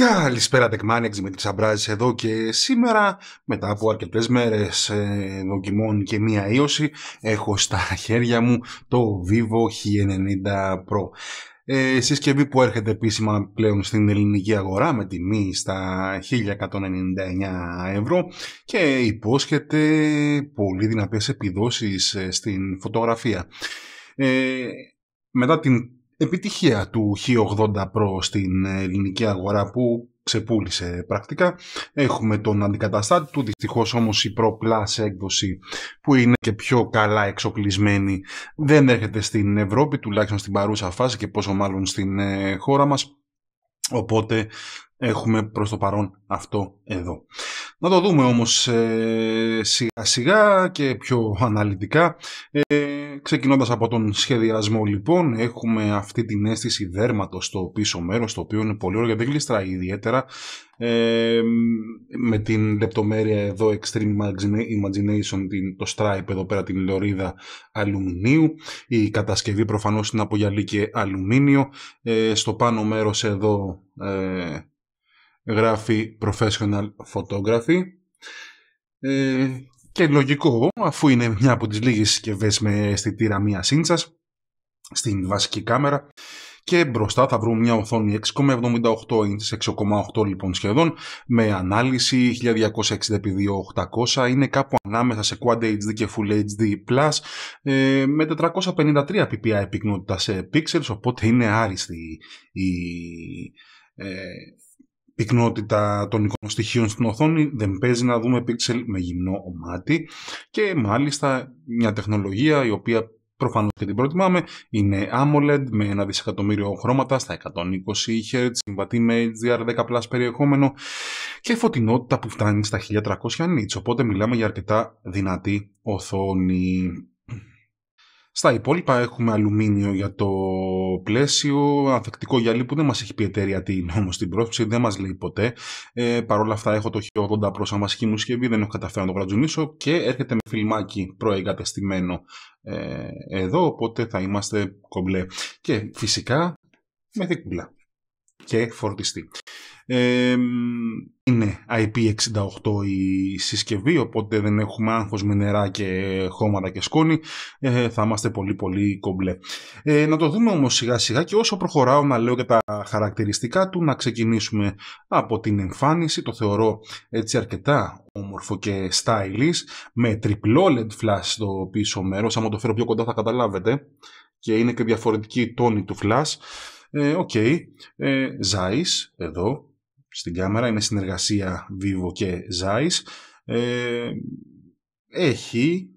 Καλησπέρα με τις Αμπράζης εδώ και σήμερα μετά από αρκετές μέρες ε, δοκιμών και μία ίωση έχω στα χέρια μου το Vivo H90 Pro. Ε, συσκευή που έρχεται επίσημα πλέον στην ελληνική αγορά με τιμή στα 1199 ευρώ και υπόσχεται πολύ δυνατές επιδόσεις ε, στην φωτογραφία. Ε, μετά την επιτυχία του Χ80 Pro στην ε, ελληνική αγορά που ξεπούλησε πρακτικά. Έχουμε τον αντικαταστάτη του, δυστυχώς όμως η Pro Plus έκδοση που είναι και πιο καλά εξοπλισμένη δεν έρχεται στην Ευρώπη, τουλάχιστον στην παρούσα φάση και πόσο μάλλον στην ε, χώρα μας. Οπότε έχουμε προς το παρόν αυτό εδώ. Να το δούμε όμως ε, σιγά σιγά και πιο αναλυτικά. Ε, ξεκινώντας από τον σχεδιασμό λοιπόν, έχουμε αυτή την αίσθηση δέρματος στο πίσω μέρος, το οποίο είναι πολύ ωραίο γιατί δεν ιδιαίτερα. Ε, με την λεπτομέρεια εδώ Extreme Imagination, την, το Stripe εδώ πέρα την λωρίδα αλουμινίου. Η κατασκευή προφανώς είναι από γυαλί και αλουμίνιο. Ε, στο πάνω μέρος εδώ ε, γράφει professional photography. Ε, και λογικό, αφού είναι μια από τις λίγες συσκευές με αισθητήρα μία ίντσας στην βασική κάμερα και μπροστά θα βρούμε μια οθόνη 6,78 inches, 6,8 λοιπόν σχεδόν, με ανάλυση 1260x800, είναι κάπου ανάμεσα σε Quad HD και Full HD+, ε, με 453 ppi πυκνότητα σε pixels, οπότε είναι άριστη η, ε, πυκνότητα των εικονοστοιχείων στην οθόνη δεν παίζει να δούμε πίξελ με γυμνό μάτι και μάλιστα μια τεχνολογία η οποία προφανώς και την προτιμάμε είναι AMOLED με ένα δισεκατομμύριο χρώματα στα 120 Hz, συμβατή με HDR10 περιεχόμενο και φωτεινότητα που φτάνει στα 1300 nits οπότε μιλάμε για αρκετά δυνατή οθόνη. Στα υπόλοιπα έχουμε αλουμίνιο για το πλαίσιο, ανθεκτικό γυαλί που δεν μας έχει πει εταιρεία τι είναι όμως την πρόσφυξη, δεν μας λέει ποτέ. Ε, Παρ' όλα αυτά έχω το 80 προς δεν έχω καταφέρει να το κρατζουνίσω και έρχεται με φιλμάκι προεγκατεστημένο ε, εδώ, οπότε θα είμαστε κομπλέ. Και φυσικά με δίκουλα και φορτιστή. είναι IP68 η συσκευή, οπότε δεν έχουμε άγχος με νερά και χώματα και σκόνη. Ε, θα είμαστε πολύ πολύ κομπλέ. Ε, να το δούμε όμως σιγά σιγά και όσο προχωράω να λέω και τα χαρακτηριστικά του, να ξεκινήσουμε από την εμφάνιση. Το θεωρώ έτσι αρκετά όμορφο και stylish, με τριπλό LED flash στο πίσω μέρος. Άμα το φέρω πιο κοντά θα καταλάβετε και είναι και διαφορετική η τόνη του flash. Ε, οκ, ε, ε, εδώ, στην κάμερα, είναι συνεργασία Vivo και Zeiss. Ε, έχει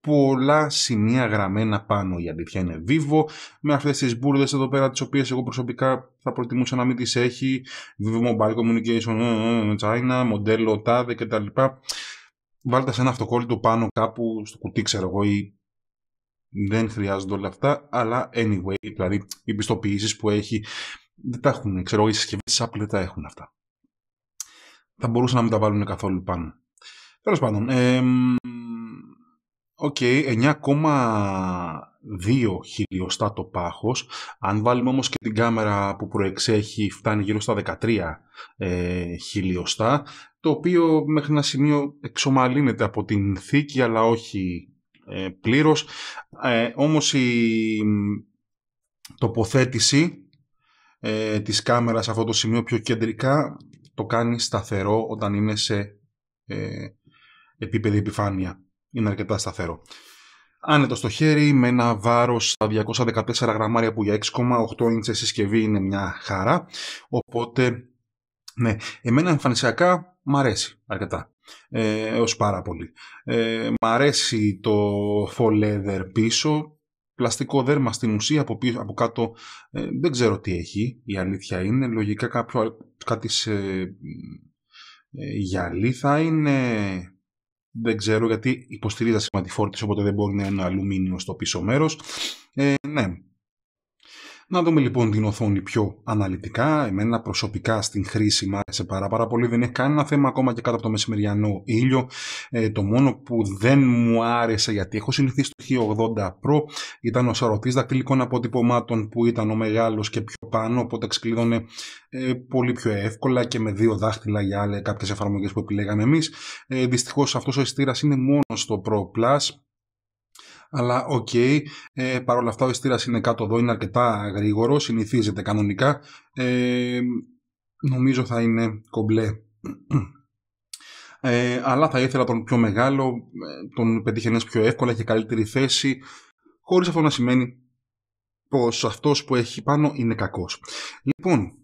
πολλά σημεία γραμμένα πάνω. Η αλήθεια είναι Vivo, με αυτές τις μπουρδες εδώ πέρα, τις οποίες εγώ προσωπικά θα προτιμούσα να μην τις έχει. Vivo Mobile Communication, ε, ε, China, μοντέλο, τάδε κτλ. Βάλτε σε ένα αυτοκόλλητο πάνω κάπου στο κουτί, ξέρω εγώ, δεν χρειάζονται όλα αυτά, αλλά anyway, δηλαδή οι πιστοποιήσεις που έχει δεν τα έχουν, ξέρω, οι συσκευές της Apple δεν τα έχουν αυτά. Θα μπορούσαν να μην τα βάλουν καθόλου πάνω. Τέλος πάντων, ε, Οκ, 9,2 χιλιοστά το πάχος. Αν βάλουμε όμως και την κάμερα που προεξέχει φτάνει γύρω στα 13 ε, χιλιοστά, το οποίο μέχρι ένα σημείο εξομαλύνεται από την θήκη αλλά όχι ε, πλήρως. Ε, όμως η τοποθέτηση ε, της κάμερας σε αυτό το σημείο πιο κεντρικά το κάνει σταθερό όταν είναι σε ε, επίπεδη επιφάνεια. Είναι αρκετά σταθερό. Άνετο στο χέρι με ένα βάρος στα 214 γραμμάρια που για 6,8 ίντσες συσκευή είναι μια χαρά. Οπότε, ναι, εμένα εμφανισιακά μ' αρέσει αρκετά ε, πάρα πολύ. Ε, μ' αρέσει το φολέδερ πίσω, πλαστικό δέρμα στην ουσία από, πίσω, από κάτω ε, δεν ξέρω τι έχει, η αλήθεια είναι. Λογικά κάποιο, κάτι σε ε, γυαλί θα είναι... Δεν ξέρω γιατί υποστηρίζει ασηματιφόρτης οπότε δεν μπορεί να είναι αλουμίνιο στο πίσω μέρος. Ε, ναι, να δούμε λοιπόν την οθόνη πιο αναλυτικά. Εμένα προσωπικά στην χρήση μου άρεσε πάρα, πάρα πολύ. Δεν έχει κανένα θέμα ακόμα και κάτω από το μεσημεριανό ήλιο. Ε, το μόνο που δεν μου άρεσε γιατί έχω συνηθίσει το X80 Pro ήταν ο σαρωτής δακτυλικών αποτυπωμάτων που ήταν ο μεγάλος και πιο πάνω οπότε ξεκλείδωνε ε, πολύ πιο εύκολα και με δύο δάχτυλα για κάποιε κάποιες εφαρμογές που επιλέγαμε εμείς. Ε, δυστυχώς αυτός ο αισθήρας είναι μόνο στο Pro Plus αλλά οκ, okay, ε, παρόλα αυτά ο εστήρα είναι κάτω εδώ, είναι αρκετά γρήγορος, συνηθίζεται κανονικά. Ε, νομίζω θα είναι κομπλέ. Ε, αλλά θα ήθελα τον πιο μεγάλο, ε, τον πετύχει πιο εύκολα και καλύτερη θέση, χωρίς αυτό να σημαίνει πως αυτός που έχει πάνω είναι κακός. Λοιπόν,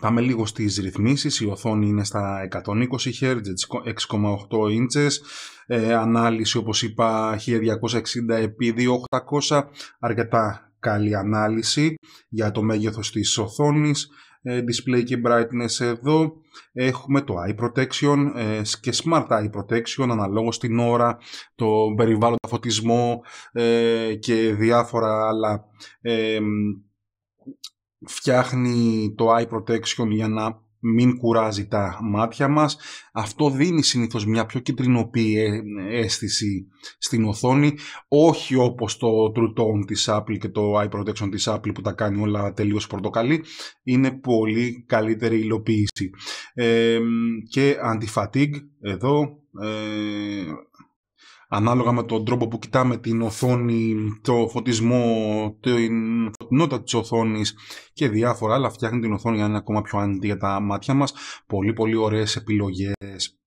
Πάμε λίγο στις ρυθμίσεις, η οθόνη είναι στα 120 Hz, 6,8 inches, ε, ανάλυση όπως είπα 1260x2800, αρκετά καλή ανάλυση για το μέγεθος της οθόνης, ε, display και brightness εδώ, έχουμε το eye protection ε, και smart eye protection αναλόγως την ώρα, το περιβάλλοντα φωτισμό ε, και διάφορα άλλα φτιάχνει το eye protection για να μην κουράζει τα μάτια μας. Αυτό δίνει συνήθως μια πιο κυτρινοποιημένη ε, αίσθηση στην οθόνη, όχι όπως το True Tone της Apple και το Eye Protection της Apple που τα κάνει όλα τελείως πορτοκαλί. Είναι πολύ καλύτερη υλοποίηση. Ε, και anti-fatigue εδώ, ε, ανάλογα με τον τρόπο που κοιτάμε την οθόνη, το φωτισμό, την φωτεινότητα της οθόνης και διάφορα άλλα φτιάχνει την οθόνη για να είναι ακόμα πιο άνετη για τα μάτια μας. Πολύ πολύ ωραίες επιλογές.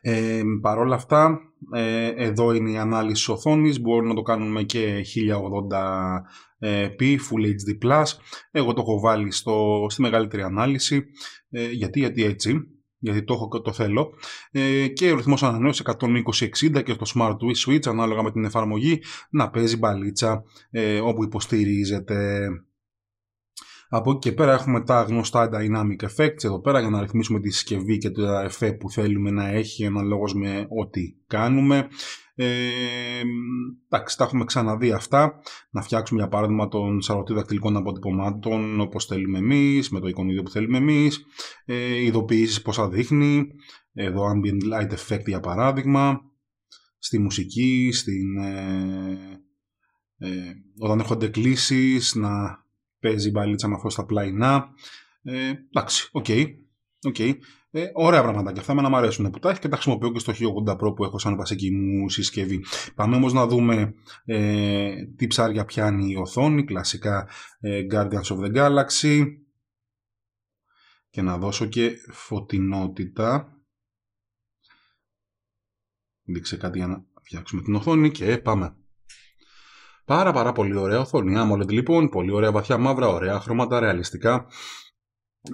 Ε, Παρ' όλα αυτά, ε, εδώ είναι η ανάλυση οθόνης, μπορούμε να το κάνουμε και 1080p, ε, Full HD+. Εγώ το έχω βάλει στο, στη μεγαλύτερη ανάλυση, ε, γιατί, γιατί έτσι γιατί το, έχω, το θέλω. Ε, και ο ρυθμός ανανέωσης 120-60 και στο Smart Switch ανάλογα με την εφαρμογή να παίζει μπαλίτσα ε, όπου υποστηρίζεται. Από εκεί και πέρα έχουμε τα γνωστά dynamic effects εδώ πέρα για να ρυθμίσουμε τη συσκευή και το εφέ που θέλουμε να έχει αναλόγως με ό,τι κάνουμε. Ε, εντάξει, τα έχουμε ξαναδεί αυτά. Να φτιάξουμε για παράδειγμα τον σαρωτή δακτυλικών αποτυπωμάτων όπως θέλουμε εμείς, με το εικονίδιο που θέλουμε εμείς, ε, ειδοποιήσεις πόσα δείχνει, εδώ ambient light effect για παράδειγμα, στη μουσική, στην, ε, ε, όταν έρχονται κλήσει να παίζει η μπαλίτσα με αυτό στα πλαϊνά. Ε, εντάξει, οκ. Okay. Οκ. Okay. Ε, ωραία πραγματάκια. Αυτά με να μου αρέσουν που τα έχει και τα χρησιμοποιώ και στο 1080 Pro που έχω σαν βασική μου συσκευή. Πάμε όμως να δούμε ε, τι ψάρια πιάνει η οθόνη. Κλασικά ε, Guardians of the Galaxy. Και να δώσω και φωτεινότητα. Δείξε κάτι για να φτιάξουμε την οθόνη και πάμε. Πάρα πάρα πολύ ωραία οθόνη AMOLED λοιπόν, πολύ ωραία βαθιά μαύρα, ωραία χρώματα, ρεαλιστικά.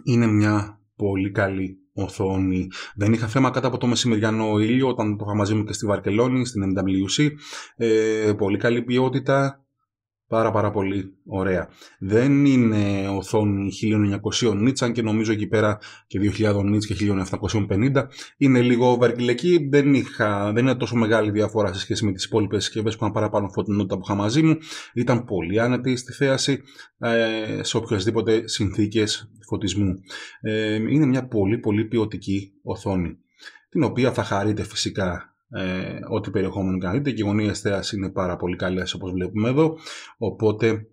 Είναι μια πολύ καλή οθόνη. Δεν είχα θέμα κάτω από το μεσημεριανό ήλιο όταν το είχα μαζί μου και στη Βαρκελόνη, στην MWC. Ε, πολύ καλή ποιότητα. Πάρα πάρα πολύ ωραία. Δεν είναι οθόνη 1900 nits, αν και νομίζω εκεί πέρα και 2000 nits και 1750. Είναι λίγο overkill δεν, είχα, δεν είναι τόσο μεγάλη διαφορά σε σχέση με τις υπόλοιπες συσκευές που είχαν παραπάνω φωτεινότητα που είχα μαζί μου. Ήταν πολύ άνετη στη θέαση ε, σε οποιασδήποτε συνθήκες φωτισμού. Ε, είναι μια πολύ πολύ ποιοτική οθόνη την οποία θα χαρείτε φυσικά ε, ό,τι περιεχόμενο και να δείτε. Και οι γωνίες θέα είναι πάρα πολύ καλές όπως βλέπουμε εδώ. Οπότε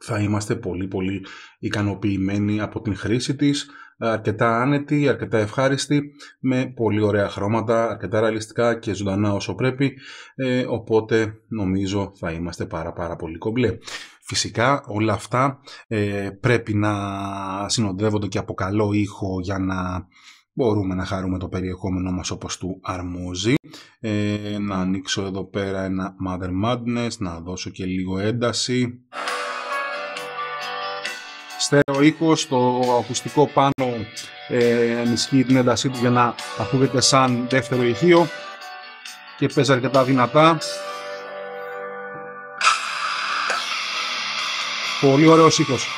θα είμαστε πολύ πολύ ικανοποιημένοι από την χρήση της, αρκετά άνετη, αρκετά ευχάριστη, με πολύ ωραία χρώματα, αρκετά ραλιστικά και ζωντανά όσο πρέπει, ε, οπότε νομίζω θα είμαστε πάρα πάρα πολύ κομπλέ. Φυσικά όλα αυτά ε, πρέπει να συνοδεύονται και από καλό ήχο για να μπορούμε να χαρούμε το περιεχόμενό μας όπως του αρμόζει. Ε, να ανοίξω εδώ πέρα ένα Mother Madness, να δώσω και λίγο ένταση. Στέρεο οίκο, το ακουστικό πάνω ε, ενισχύει την έντασή του για να ακούγεται σαν δεύτερο ηχείο και παίζει αρκετά δυνατά. Πολύ ωραίος ήχος.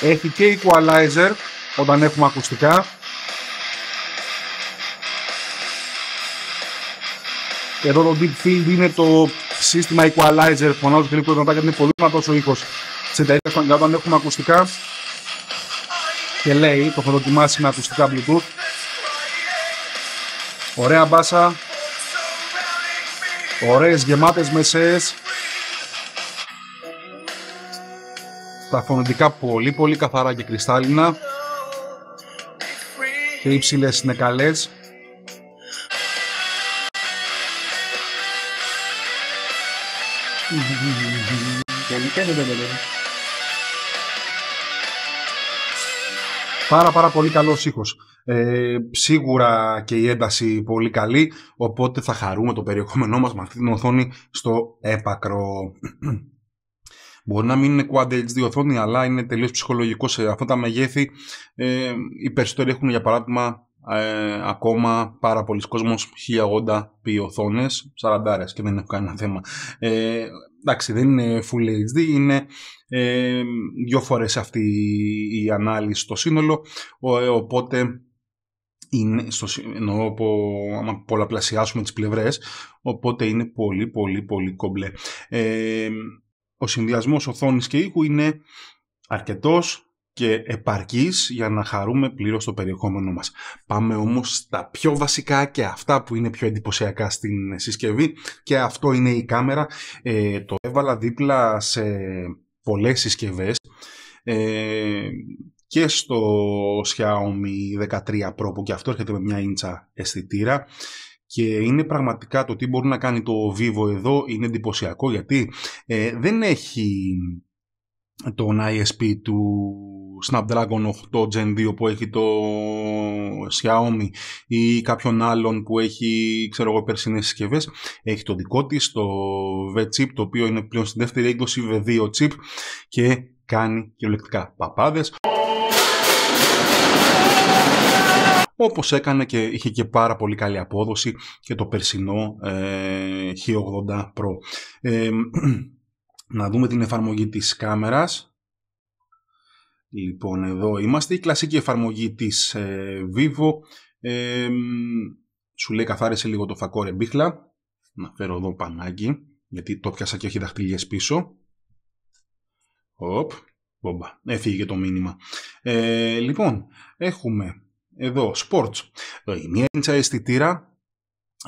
Έχει και equalizer όταν έχουμε ακουστικά. Εδώ το deep field είναι το σύστημα equalizer που φωνάζω και λίγο δυνατά γιατί είναι πολύ δυνατός ο ήχος σε τα όταν έχουμε ακουστικά και λέει, το έχω δοκιμάσει με ακουστικά Bluetooth ωραία μπάσα ωραίες γεμάτες μεσαίες τα φωνητικά πολύ πολύ καθαρά και κρυστάλλινα και οι ψηλές είναι καλές. Πάρα πάρα πολύ καλός ήχος. Ε, σίγουρα και η ένταση πολύ καλή, οπότε θα χαρούμε το περιεχόμενό μας με αυτή την οθόνη στο έπακρο. Μπορεί να μην είναι Quad HD οθόνη, αλλά είναι τελείως ψυχολογικό σε αυτά τα μεγέθη. Ε, οι περισσότεροι έχουν για παράδειγμα ε, ακόμα πάρα πολλοί κόσμος 1080p οθόνε. 40 και δεν έχω κανένα θέμα ε, εντάξει δεν είναι Full HD είναι ε, δυο φορές αυτή η ανάλυση στο σύνολο ε, οπότε είναι στο, εννοώ που άμα πολλαπλασιάσουμε τις πλευρές οπότε είναι πολύ πολύ πολύ κομπλέ ε, ο συνδυασμός οθόνης και ήχου είναι αρκετός και επαρκής για να χαρούμε πλήρως το περιεχόμενό μας. Πάμε όμως στα πιο βασικά και αυτά που είναι πιο εντυπωσιακά στην συσκευή και αυτό είναι η κάμερα. Ε, το έβαλα δίπλα σε πολλές συσκευές ε, και στο Xiaomi 13 Pro που και αυτό έρχεται με μια ίντσα αισθητήρα και είναι πραγματικά το τι μπορεί να κάνει το Vivo εδώ είναι εντυπωσιακό γιατί ε, δεν έχει τον ISP του Snapdragon 8 Gen 2 που έχει το Xiaomi ή κάποιον άλλον που έχει ξέρω εγώ περσινές συσκευές. έχει το δικό της το V-Chip το οποίο είναι πλέον στην δεύτερη έκδοση V2 chip και κάνει κυριολεκτικά παπάδες όπως έκανε και είχε και πάρα πολύ καλή απόδοση και το περσινό ε, H80 Pro. Ε, να δούμε την εφαρμογή της κάμερας. Λοιπόν, εδώ είμαστε. Η κλασική εφαρμογή της ε, Vivo. Ε, σου λέει καθάρισε λίγο το φακό ρε μπίχλα. Να φέρω εδώ πανάκι, γιατί το πιάσα και έχει δαχτυλιές πίσω. Οπ, μπομπα. Έφυγε και το μήνυμα. λοιπόν, έχουμε εδώ, sports. Ε, η μία ίντσα αισθητήρα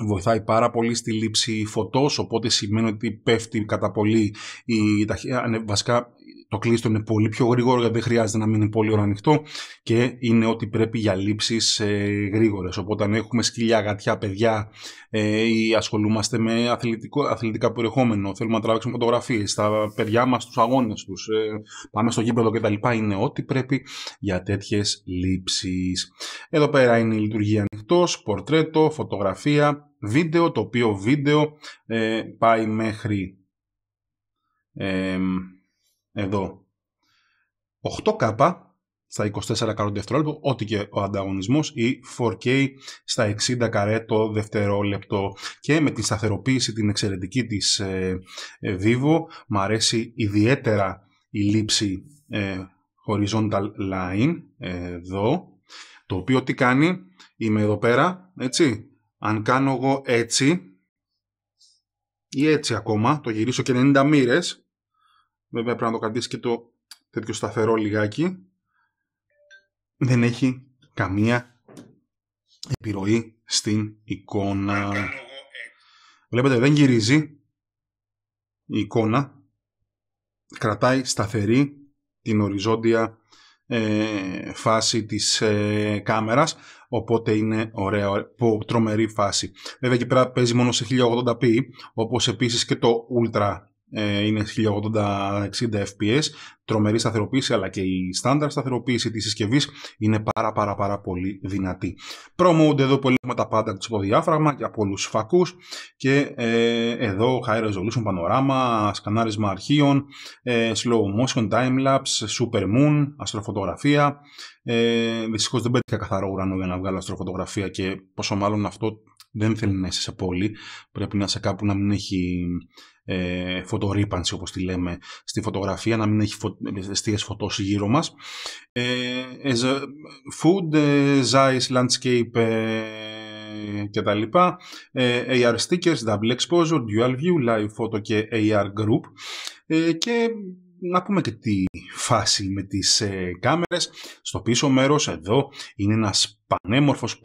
βοηθάει πάρα πολύ στη λήψη φωτός, οπότε σημαίνει ότι πέφτει κατά πολύ η ταχύτητα, ναι, βασικά το κλείστο είναι πολύ πιο γρήγορο γιατί δεν χρειάζεται να μείνει πολύ ώρα ανοιχτό και είναι ότι πρέπει για λήψεις ε, γρήγορες. Οπότε αν έχουμε σκυλιά, γατιά, παιδιά ε, ή ασχολούμαστε με αθλητικό, αθλητικά περιεχόμενο, θέλουμε να τραβήξουμε φωτογραφίες, στα παιδιά μας στους αγώνες τους, ε, πάμε στο γήπεδο κτλ. Είναι ότι πρέπει για τέτοιες λήψεις. Εδώ πέρα είναι η λειτουργία ανοιχτός, πορτρέτο, φωτογραφία, βίντεο, το οποίο βίντεο ε, πάει μέχρι... Ε, εδώ 8K στα 24 καρό δευτερόλεπτο, ό,τι και ο ανταγωνισμός ή 4K στα 60 καρέ το δευτερόλεπτο και με τη σταθεροποίηση την εξαιρετική της ε, ε Vivo μου αρέσει ιδιαίτερα η λήψη ε, horizontal line εδώ το οποίο τι κάνει είμαι εδώ πέρα έτσι αν κάνω εγώ έτσι ή έτσι ακόμα το γυρίσω και 90 μοίρες Βέβαια πρέπει να το κρατήσει και το τέτοιο σταθερό λιγάκι. Δεν έχει καμία επιρροή στην εικόνα. Βλέπετε δεν γυρίζει η εικόνα. Κρατάει σταθερή την οριζόντια ε, φάση της ε, κάμερας οπότε είναι ωραία, τρομερή φάση. Βέβαια εκεί πέρα παίζει μόνο σε 1080p όπως επίσης και το Ultra ε, είναι 1080-60 fps, τρομερή σταθεροποίηση αλλά και η στάνταρ σταθεροποίηση της συσκευής είναι πάρα πάρα πάρα πολύ δυνατή. Προμούνται εδώ πολύ με τα πάντα του υποδιάφραγμα για πολλούς φακούς και ε, εδώ high resolution πανοράμα, σκανάρισμα αρχείων, ε, slow motion, time lapse, super moon, αστροφωτογραφία. Ε, Δυστυχώς δεν πέτυχα καθαρό ουρανό για να βγάλω αστροφωτογραφία και πόσο μάλλον αυτό δεν θέλει να είσαι σε πόλη. Πρέπει να είσαι κάπου να μην έχει ε, φωτορύπανση όπως τη λέμε στη φωτογραφία, να μην έχει φω... εστίες φωτός γύρω μας. Ε, as a food, ε, size, landscape κτλ. Ε, και τα λοιπά. Ε, AR stickers, double exposure, dual view, live photo και AR group. Ε, και να πούμε και τη φάση με τις ε, κάμερες. Στο πίσω μέρος εδώ είναι ένας πανέμορφος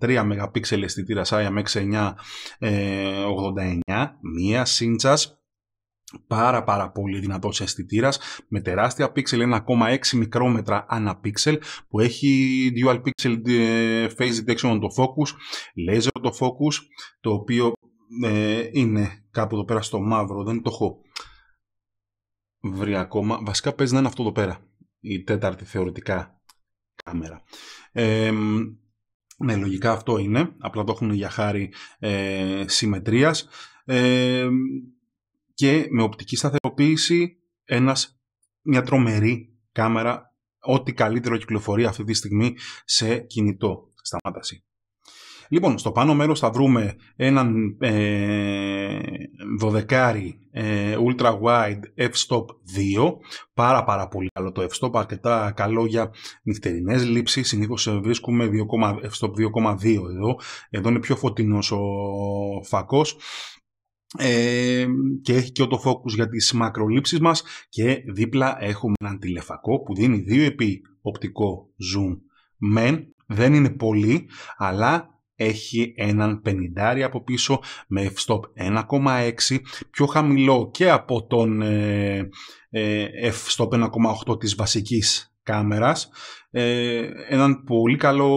50,3 MP αισθητήρα IMX 989, ε, μία σύντσας, πάρα πάρα πολύ δυνατός αισθητήρας με τεράστια πίξελ, 1,6 μικρόμετρα ανά πίξελ, που έχει dual pixel ε, phase detection the focus, laser το focus το οποίο ε, είναι κάπου εδώ πέρα στο μαύρο, δεν το έχω βρει ακόμα. Βασικά παίζει να είναι αυτό εδώ πέρα. Η τέταρτη θεωρητικά κάμερα. Ε, ναι, λογικά αυτό είναι. Απλά το έχουν για χάρη ε, συμμετρίας. και με οπτική σταθεροποίηση ένας, μια τρομερή κάμερα ό,τι καλύτερο κυκλοφορεί αυτή τη στιγμή σε κινητό. Σταμάταση. Λοιπόν, στο πάνω μέρος θα βρούμε έναν ε, 12 ε, ultra wide f-stop 2, πάρα πάρα πολύ καλό το f-stop, αρκετά καλό για νυχτερινές λήψεις, συνήθως ε, βρίσκουμε 2, f-stop 2,2 εδώ, εδώ είναι πιο φωτεινός ο φακός, ε, και έχει και το focus για τις μακρολήψεις μας και δίπλα έχουμε έναν τηλεφακό που δίνει 2 επί οπτικό zoom μεν δεν είναι πολύ αλλά έχει έναν 50 από πίσω με f-stop 1,6 πιο χαμηλό και από τον ε, ε f-stop 1,8 της βασικής κάμερας ε, έναν πολύ καλό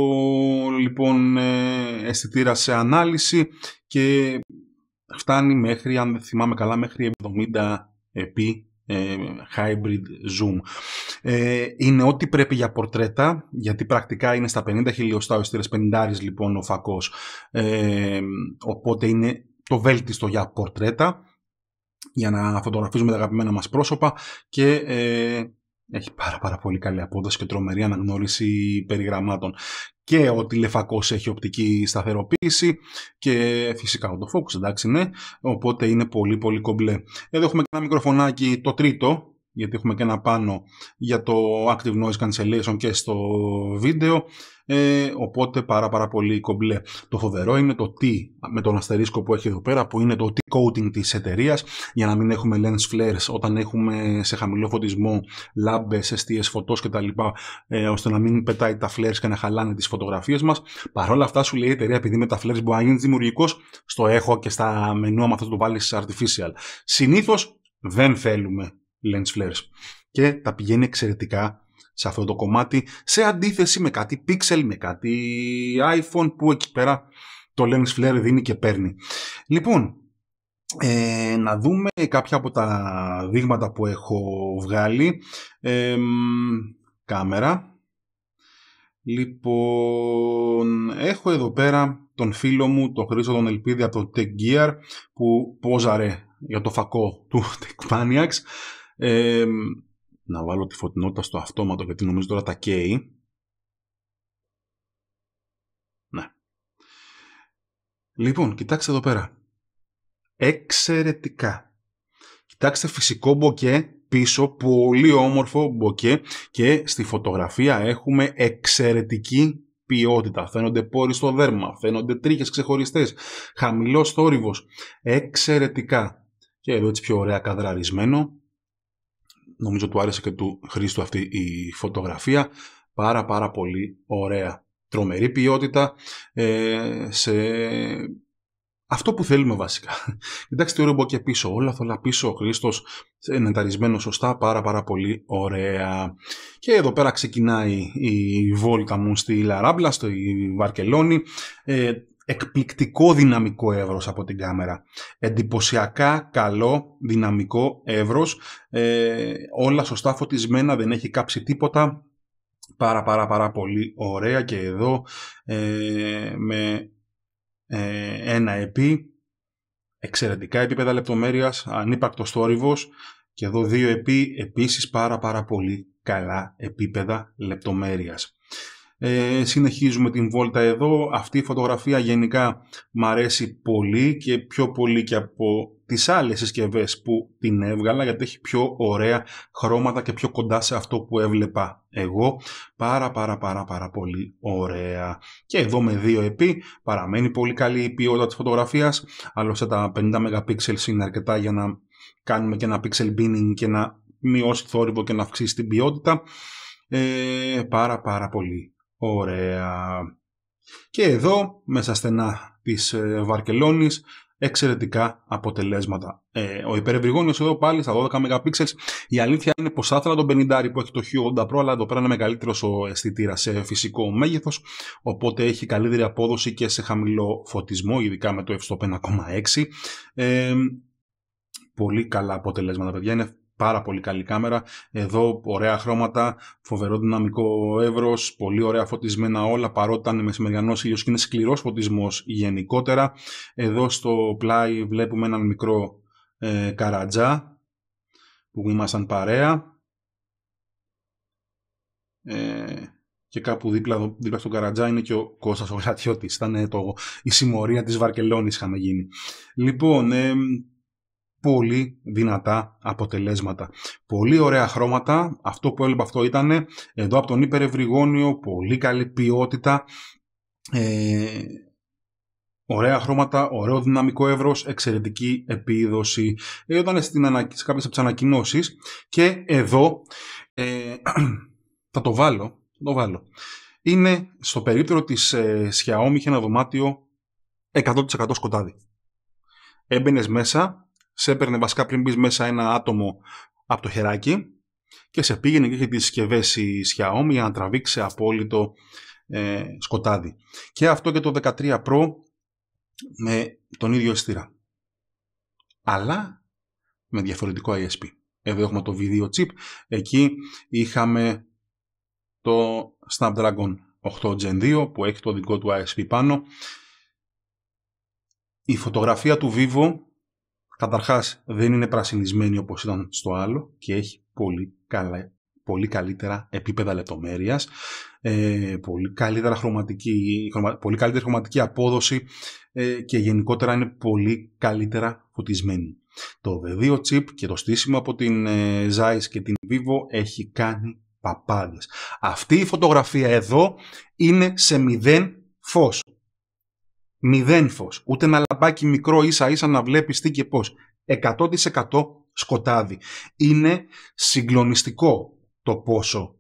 λοιπόν ε, αισθητήρα σε ανάλυση και φτάνει μέχρι αν θυμάμαι καλά μέχρι 70 επί ε, hybrid zoom. Ε, είναι ό,τι πρέπει για πορτρέτα, γιατί πρακτικά είναι στα 50 χιλιοστά ο 50 λοιπόν ο φακός, ε, οπότε είναι το βέλτιστο για πορτρέτα, για να φωτογραφίζουμε τα αγαπημένα μας πρόσωπα και ε, έχει πάρα πάρα πολύ καλή απόδοση και τρομερή αναγνώριση περιγραμμάτων και ο τηλεφακός έχει οπτική σταθεροποίηση και φυσικά ο το focus εντάξει ναι, οπότε είναι πολύ πολύ κομπλέ. Εδώ έχουμε και ένα μικροφωνάκι το τρίτο γιατί έχουμε και ένα πάνω για το active noise cancellation και στο βίντεο, ε, οπότε πάρα πάρα πολύ κομπλέ. Το φοβερό είναι το T με τον αστερίσκο που έχει εδώ πέρα, που είναι το T-coating της εταιρείας για να μην έχουμε lens flares όταν έχουμε σε χαμηλό φωτισμό λάμπες, εστίες, φωτός κτλ, ε, ώστε να μην πετάει τα flares και να χαλάνε τις φωτογραφίες μας. παρόλα αυτά σου λέει η εταιρεία, επειδή με τα flares μπορεί να γίνεις δημιουργικός. στο έχω και στα μενού άμα θα το βάλεις artificial. Συνήθως δεν θέλουμε lens flares. Και τα πηγαίνει εξαιρετικά σε αυτό το κομμάτι, σε αντίθεση με κάτι Pixel, με κάτι iPhone που εκεί πέρα το lens flare δίνει και παίρνει. Λοιπόν, ε, να δούμε κάποια από τα δείγματα που έχω βγάλει. κάμερα. Λοιπόν, έχω εδώ πέρα τον φίλο μου, τον Χρήστο τον Ελπίδη από το Tech Gear, που πόζαρε για το φακό του Tech Maniacs να βάλω τη φωτεινότητα στο αυτόματο γιατί νομίζω τώρα τα καίει. Ναι. Λοιπόν, κοιτάξτε εδώ πέρα. Εξαιρετικά. Κοιτάξτε φυσικό μποκέ πίσω, πολύ όμορφο μποκέ και στη φωτογραφία έχουμε εξαιρετική ποιότητα. Φαίνονται πόροι στο δέρμα, φαίνονται τρίχες ξεχωριστές, χαμηλός θόρυβος. Εξαιρετικά. Και εδώ έτσι πιο ωραία καδραρισμένο νομίζω του άρεσε και του Χρήστο αυτή η φωτογραφία. Πάρα πάρα πολύ ωραία. Τρομερή ποιότητα ε, σε αυτό που θέλουμε βασικά. Κοιτάξτε το και πίσω, όλα θα πίσω, ο Χρήστος ενεταρισμένος σωστά, πάρα πάρα πολύ ωραία. Και εδώ πέρα ξεκινάει η βόλτα μου στη Λαράμπλα, στο Βαρκελόνη. Ε, εκπληκτικό δυναμικό εύρος από την κάμερα. Εντυπωσιακά καλό δυναμικό εύρος, ε, όλα σωστά φωτισμένα, δεν έχει κάψει τίποτα. Πάρα πάρα πάρα πολύ ωραία και εδώ ε, με ε, ένα επί, εξαιρετικά επίπεδα λεπτομέρειας, ανύπαρκτος και εδώ δύο επί, επίσης πάρα πάρα πολύ καλά επίπεδα λεπτομέρειας. Ε, συνεχίζουμε την βόλτα εδώ. Αυτή η φωτογραφία γενικά μ' αρέσει πολύ και πιο πολύ και από τις άλλες συσκευές που την έβγαλα γιατί έχει πιο ωραία χρώματα και πιο κοντά σε αυτό που έβλεπα εγώ. Πάρα πάρα πάρα πάρα πολύ ωραία. Και εδώ με 2 επί παραμένει πολύ καλή η ποιότητα της φωτογραφίας. Άλλωστε τα 50 MP είναι αρκετά για να κάνουμε και ένα pixel binning και να μειώσει θόρυβο και να αυξήσει την ποιότητα. Ε, πάρα πάρα πολύ Ωραία. Και εδώ, μέσα στενά της ε, Βαρκελόνης, εξαιρετικά αποτελέσματα. Ε, ο υπερευρυγόνιος εδώ πάλι στα 12 MP. Η αλήθεια είναι πως θα ήθελα τον 50 που έχει το Q80 Pro, αλλά εδώ πέρα είναι μεγαλύτερος ο αισθητήρα σε φυσικό μέγεθος, οπότε έχει καλύτερη απόδοση και σε χαμηλό φωτισμό, ειδικά με το f1,6. Ε, πολύ καλά αποτελέσματα, παιδιά. Είναι πάρα πολύ καλή κάμερα. Εδώ ωραία χρώματα, φοβερό δυναμικό εύρος, πολύ ωραία φωτισμένα όλα παρότι ήταν μεσημεριανό ήλιος και είναι σκληρός φωτισμός γενικότερα. Εδώ στο πλάι βλέπουμε έναν μικρό ε, καρατζά που ήμασταν παρέα. Ε, και κάπου δίπλα, δίπλα στον Καρατζά είναι και ο Κώστας ο Γρατιώτης. Ήταν το, η συμμορία της Βαρκελόνης είχαμε γίνει. Λοιπόν, ε, πολύ δυνατά αποτελέσματα. Πολύ ωραία χρώματα, αυτό που έλεγα αυτό ήταν εδώ από τον υπερευρυγόνιο, πολύ καλή ποιότητα, ε, Ωραία χρώματα, ωραίο δυναμικό εύρος, εξαιρετική επίδοση. Ήταν ε, στην σε κάποιες από τις ανακοινώσεις και εδώ ε, θα το βάλω. το βάλω. Είναι στο περίπτερο της ε, Xiaomi είχε ένα δωμάτιο 100% σκοτάδι. Έμπαινες μέσα, σε έπαιρνε βασικά πριν μπεις μέσα ένα άτομο από το χεράκι και σε πήγαινε και είχε τις συσκευές η Xiaomi για να τραβήξει απόλυτο ε, σκοτάδι. Και αυτό και το 13 Pro με τον ίδιο αισθήρα. Αλλά με διαφορετικό ISP. Εδώ έχουμε το video chip. Εκεί είχαμε το Snapdragon 8 Gen 2 που έχει το δικό του ISP πάνω. Η φωτογραφία του Vivo Καταρχάς, δεν είναι πρασινισμένη όπως ήταν στο άλλο και έχει πολύ, καλά, πολύ καλύτερα επίπεδα λεπτομέρειας, ε, πολύ, καλύτερα χρωματική, πολύ καλύτερη χρωματική απόδοση ε, και γενικότερα είναι πολύ καλύτερα φωτισμένη. Το V2 chip και το στήσιμο από την ε, Zeiss και την Vivo έχει κάνει παπάδες. Αυτή η φωτογραφία εδώ είναι σε μηδέν φως. Μηδέν φως. Ούτε ένα λαμπάκι μικρό ίσα ίσα να βλέπεις τι και πώς. 100% σκοτάδι. Είναι συγκλονιστικό το πόσο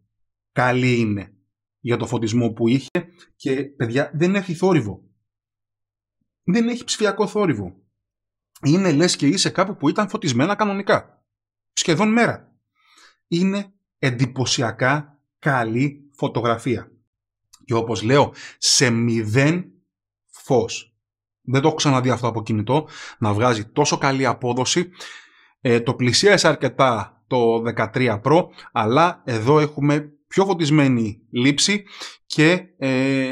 καλή είναι για το φωτισμό που είχε και παιδιά δεν έχει θόρυβο. Δεν έχει ψηφιακό θόρυβο. Είναι λες και είσαι κάπου που ήταν φωτισμένα κανονικά. Σχεδόν μέρα. Είναι εντυπωσιακά καλή φωτογραφία. Και όπως λέω, σε μηδέν φως. Δεν το έχω ξαναδεί αυτό από κινητό, να βγάζει τόσο καλή απόδοση. Ε, το πλησίασε αρκετά το 13 Pro, αλλά εδώ έχουμε πιο φωτισμένη λήψη και ε,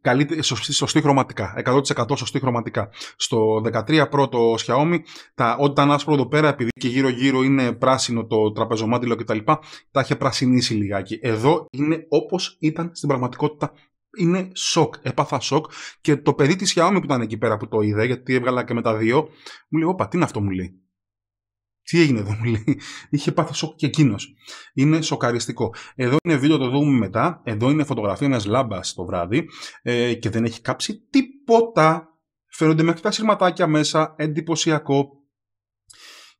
καλή, σωστή, σωστή, χρωματικά, 100% σωστή χρωματικά. Στο 13 Pro το Xiaomi, τα, όταν άσπρο εδώ πέρα, επειδή και γύρω γύρω είναι πράσινο το τραπεζομάντιλο κτλ, τα είχε πρασινίσει λιγάκι. Εδώ είναι όπως ήταν στην πραγματικότητα είναι σοκ. Έπαθα σοκ. Και το παιδί της Xiaomi που ήταν εκεί πέρα που το είδε, γιατί έβγαλα και με τα δύο, μου λέει: Όπα, τι είναι αυτό, μου λέει. Τι έγινε εδώ, μου λέει. Είχε πάθει σοκ και εκείνος. Είναι σοκαριστικό. Εδώ είναι βίντεο, το δούμε μετά. Εδώ είναι φωτογραφία μια λάμπα το βράδυ ε, και δεν έχει κάψει τίποτα. φέρονται μέχρι τα σειρματάκια μέσα, εντυπωσιακό.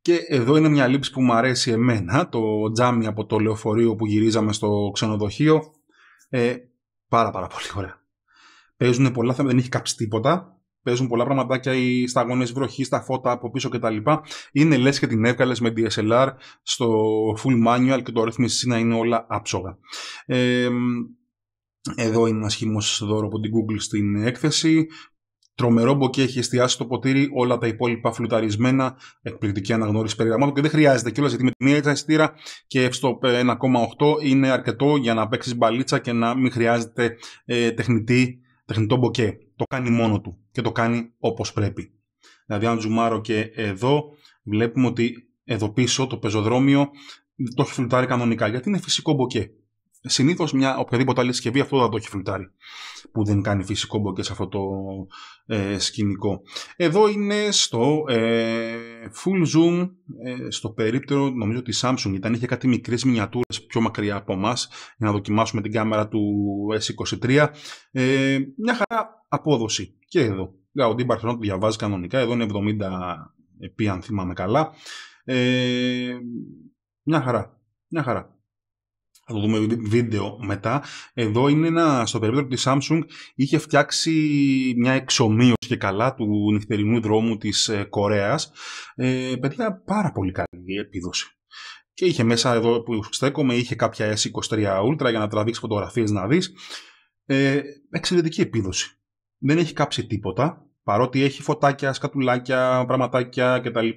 Και εδώ είναι μια λήψη που μου αρέσει εμένα, το τζάμι από το λεωφορείο που γυρίζαμε στο ξενοδοχείο. Ε, Πάρα πάρα πολύ ωραία. Παίζουν πολλά θέματα, δεν έχει κάψει τίποτα. Παίζουν πολλά πραγματάκια οι σταγόνες βροχής, τα φώτα από πίσω κτλ. Είναι λες και την έβγαλες με DSLR στο full manual και το ρυθμίσει να είναι όλα άψογα. εδώ είναι ένα χυμό δώρο από την Google στην έκθεση τρομερό μποκέ έχει εστιάσει το ποτήρι, όλα τα υπόλοιπα φλουταρισμένα, εκπληκτική αναγνώριση περιγραμμάτων και δεν χρειάζεται κιόλας γιατί με τη μία αισθήρα και στο 1,8 είναι αρκετό για να παίξεις μπαλίτσα και να μην χρειάζεται ε, τεχνητή, τεχνητό μποκέ. Το κάνει μόνο του και το κάνει όπως πρέπει. Δηλαδή, αν τζουμάρω και εδώ, βλέπουμε ότι εδώ πίσω το πεζοδρόμιο το έχει φλουτάρει κανονικά γιατί είναι φυσικό μποκέ. Συνήθως μια οποιαδήποτε άλλη συσκευή αυτό θα το έχει φιλτάρει. Που δεν κάνει φυσικό και σε αυτό το ε, σκηνικό. Εδώ είναι στο ε, full zoom, ε, στο περίπτερο, νομίζω ότι η Samsung ήταν. Είχε κάτι μικρές μινιατούρες πιο μακριά από εμάς για να δοκιμάσουμε την κάμερα του S23. μια χαρά απόδοση. Και εδώ. Gaudi να το διαβάζει κανονικά. Εδώ είναι 70 επί αν θυμάμαι καλά. μια χαρά. Μια χαρά θα το δούμε βίντεο μετά. Εδώ είναι ένα, στο περίπτωμα της Samsung είχε φτιάξει μια εξομοίωση και καλά του νυχτερινού δρόμου της ε, Κορέας. Ε, παιδιά, πάρα πολύ καλή επίδοση. Και είχε μέσα εδώ που στέκομαι, είχε κάποια S23 Ultra για να τραβήξεις φωτογραφίες να δεις. Ε, εξαιρετική επίδοση. Δεν έχει κάψει τίποτα, παρότι έχει φωτάκια, σκατουλάκια, πραγματάκια κτλ.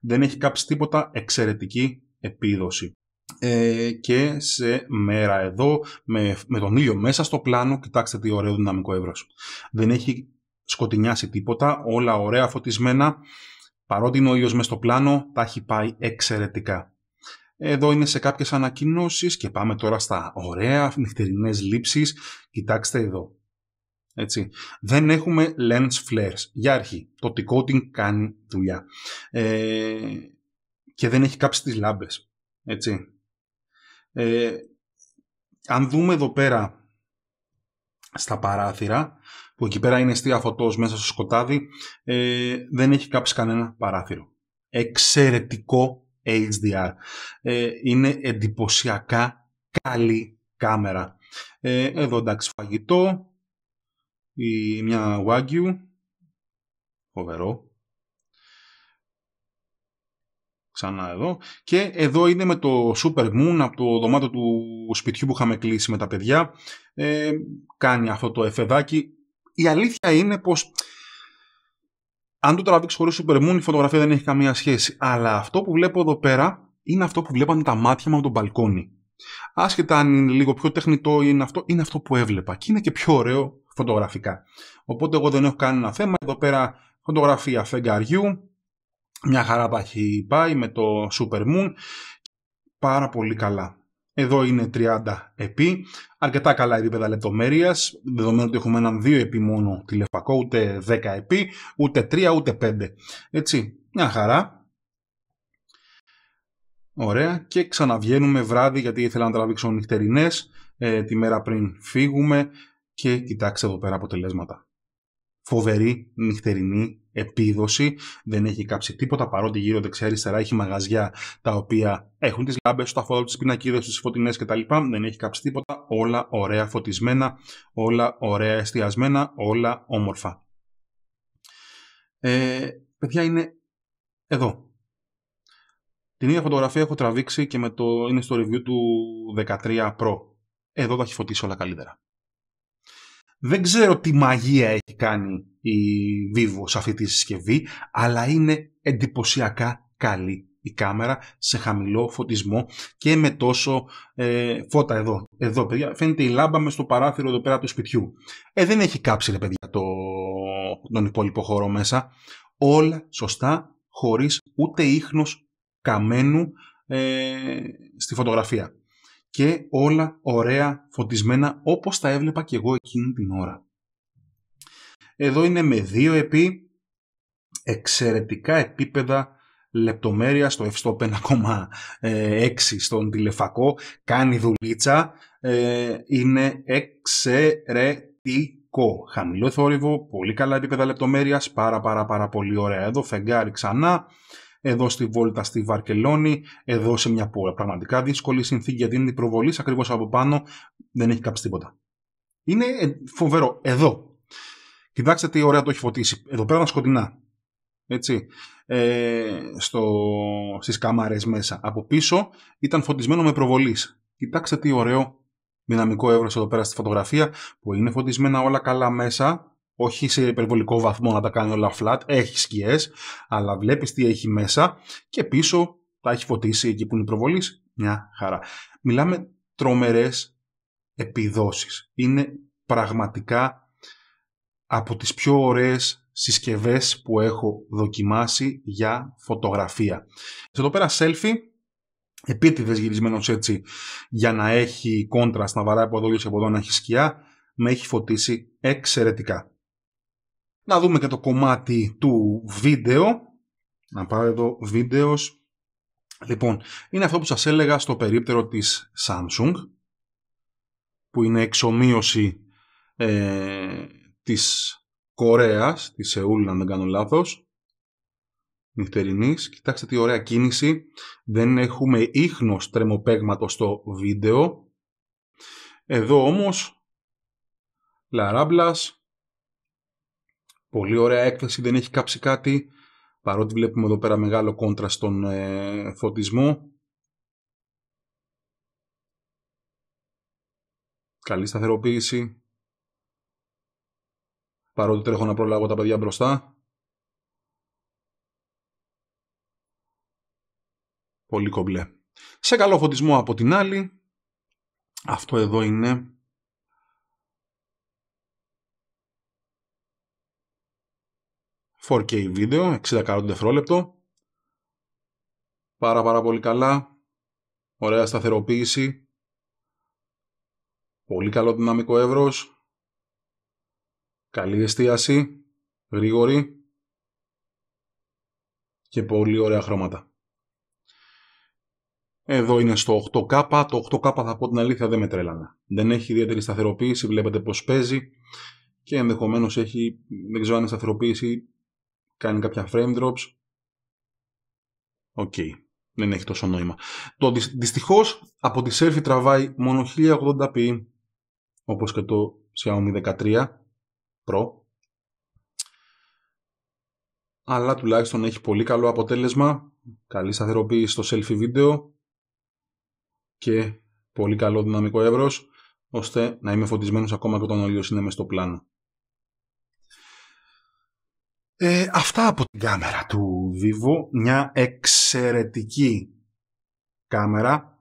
Δεν έχει κάψει τίποτα, εξαιρετική επίδοση. Ε, και σε μέρα εδώ με, με τον ήλιο μέσα στο πλάνο κοιτάξτε τι ωραίο δυναμικό εύρος δεν έχει σκοτεινιάσει τίποτα όλα ωραία φωτισμένα παρότι είναι ο ήλιος μέσα στο πλάνο τα έχει πάει εξαιρετικά εδώ είναι σε κάποιες ανακοινώσεις και πάμε τώρα στα ωραία νυχτερινές λήψεις κοιτάξτε εδώ έτσι. Δεν έχουμε lens flares. Για αρχή, το την κάνει δουλειά. Ε, και δεν έχει κάψει τις λάμπες. Έτσι. Ε, αν δούμε εδώ πέρα στα παράθυρα, που εκεί πέρα είναι εστία φωτός μέσα στο σκοτάδι, ε, δεν έχει κάψει κανένα παράθυρο. Εξαιρετικό HDR. Ε, είναι εντυπωσιακά καλή κάμερα. Ε, εδώ εντάξει φαγητό, η, μια Wagyu, φοβερό, Ξανά εδώ. Και εδώ είναι με το Super Moon από το δωμάτιο του σπιτιού που είχαμε κλείσει με τα παιδιά. Ε, κάνει αυτό το εφεδάκι. Η αλήθεια είναι πως αν το τραβήξει χωρίς Super Moon η φωτογραφία δεν έχει καμία σχέση. Αλλά αυτό που βλέπω εδώ πέρα είναι αυτό που βλέπανε τα μάτια μου από τον μπαλκόνι. Άσχετα αν είναι λίγο πιο τεχνητό είναι αυτό, είναι αυτό που έβλεπα και είναι και πιο ωραίο φωτογραφικά. Οπότε εγώ δεν έχω κανένα θέμα. Εδώ πέρα φωτογραφία φεγγαριού, μια χαρά τα έχει πάει με το Supermoon. Πάρα πολύ καλά. Εδώ είναι 30 επί, αρκετά καλά επίπεδα λεπτομέρειας, δεδομένου ότι έχουμε έναν 2 επί μόνο τηλεφακό, ούτε 10 επί, ούτε 3, ούτε 5. Έτσι, μια χαρά. Ωραία, και ξαναβγαίνουμε βράδυ γιατί ήθελα να τραβήξω νυχτερινές ε, τη μέρα πριν φύγουμε και κοιτάξτε εδώ πέρα αποτελέσματα. Φοβερή νυχτερινή επίδοση, δεν έχει κάψει τίποτα παρότι γύρω δεξιά-αριστερά έχει μαγαζιά τα οποία έχουν τις λάμπες, τα φώτα, τις πινακίδες, τις φωτεινές κτλ. Δεν έχει κάψει τίποτα, όλα ωραία φωτισμένα, όλα ωραία εστιασμένα, όλα όμορφα. Ε, παιδιά είναι εδώ. Την ίδια φωτογραφία έχω τραβήξει και με το, είναι στο review του 13 Pro. Εδώ θα έχει φωτίσει όλα καλύτερα. Δεν ξέρω τι μαγεία έχει κάνει η Vivo σε αυτή τη συσκευή, αλλά είναι εντυπωσιακά καλή η κάμερα σε χαμηλό φωτισμό και με τόσο ε, φώτα εδώ. Εδώ, παιδιά, φαίνεται η λάμπα μες στο παράθυρο εδώ πέρα του σπιτιού. Ε, δεν έχει κάψει, ρε παιδιά, το... τον υπόλοιπο χώρο μέσα. Όλα σωστά, χωρίς ούτε ίχνος καμένου ε, στη φωτογραφία και όλα ωραία φωτισμένα όπως τα έβλεπα και εγώ εκείνη την ώρα. Εδώ είναι με δύο επί εξαιρετικά επίπεδα λεπτομέρεια στο f 5,6 στον τηλεφακό κάνει δουλίτσα ε, είναι εξαιρετικό χαμηλό θόρυβο πολύ καλά επίπεδα λεπτομέρειας πάρα πάρα πάρα πολύ ωραία εδώ φεγγάρι ξανά εδώ στη Βόλτα στη Βαρκελόνη, εδώ σε μια πραγματικά δύσκολη συνθήκη γιατί είναι προβολή ακριβώς από πάνω, δεν έχει κάψει τίποτα. Είναι ε, φοβερό. Εδώ. Κοιτάξτε τι ωραία το έχει φωτίσει. Εδώ πέρα να σκοτεινά. Έτσι. Ε, στο, στις κάμαρες μέσα. Από πίσω ήταν φωτισμένο με προβολής. Κοιτάξτε τι ωραίο δυναμικό εύρος εδώ πέρα στη φωτογραφία που είναι φωτισμένα όλα καλά μέσα όχι σε υπερβολικό βαθμό να τα κάνει όλα flat, έχει σκιές, αλλά βλέπεις τι έχει μέσα και πίσω τα έχει φωτίσει εκεί που είναι προβολής. Μια χαρά. Μιλάμε τρομερές επιδόσεις. Είναι πραγματικά από τις πιο ωραίες συσκευές που έχω δοκιμάσει για φωτογραφία. Σε εδώ πέρα selfie, επίτηδες γυρισμένος έτσι για να έχει κόντρα να βαράει από εδώ και από εδώ να έχει σκιά, με έχει φωτίσει εξαιρετικά. Να δούμε και το κομμάτι του βίντεο. Να πάω εδώ βίντεος. Λοιπόν, είναι αυτό που σας έλεγα στο περίπτερο της Samsung που είναι εξομοίωση ε, της Κορέας, της Σεούλ αν δεν κάνω λάθος νυχτερινής. Κοιτάξτε τι ωραία κίνηση. Δεν έχουμε ίχνος τρεμοπέγματος στο βίντεο. Εδώ όμως λαράμπλας πολύ ωραία έκφραση, δεν έχει κάψει κάτι, παρότι βλέπουμε εδώ πέρα μεγάλο κόντρα στον ε, φωτισμό. Καλή σταθεροποίηση. Παρότι τρέχω να προλάβω τα παιδιά μπροστά. Πολύ κομπλέ. Σε καλό φωτισμό από την άλλη. Αυτό εδώ είναι 4K βίντεο, 60 το δευτερόλεπτο. Πάρα πάρα πολύ καλά. Ωραία σταθεροποίηση. Πολύ καλό δυναμικό εύρος. Καλή εστίαση. Γρήγορη. Και πολύ ωραία χρώματα. Εδώ είναι στο 8K. Το 8K θα πω την αλήθεια δεν με τρέλανε. Δεν έχει ιδιαίτερη σταθεροποίηση. Βλέπετε πως παίζει. Και ενδεχομένως έχει, δεν ξέρω αν είναι σταθεροποίηση κάνει κάποια frame drops. Οκ. Δεν έχει τόσο νόημα. Το δυστυχώς από τη Selfie τραβάει μόνο 1080p όπως και το Xiaomi 13 Pro. Αλλά τουλάχιστον έχει πολύ καλό αποτέλεσμα, καλή σταθεροποίηση στο selfie βίντεο και πολύ καλό δυναμικό εύρος ώστε να είμαι φωτισμένος ακόμα και όταν ο ήλιος είναι μες στο πλάνο. Ε, αυτά από την κάμερα του Vivo, μια εξαιρετική κάμερα,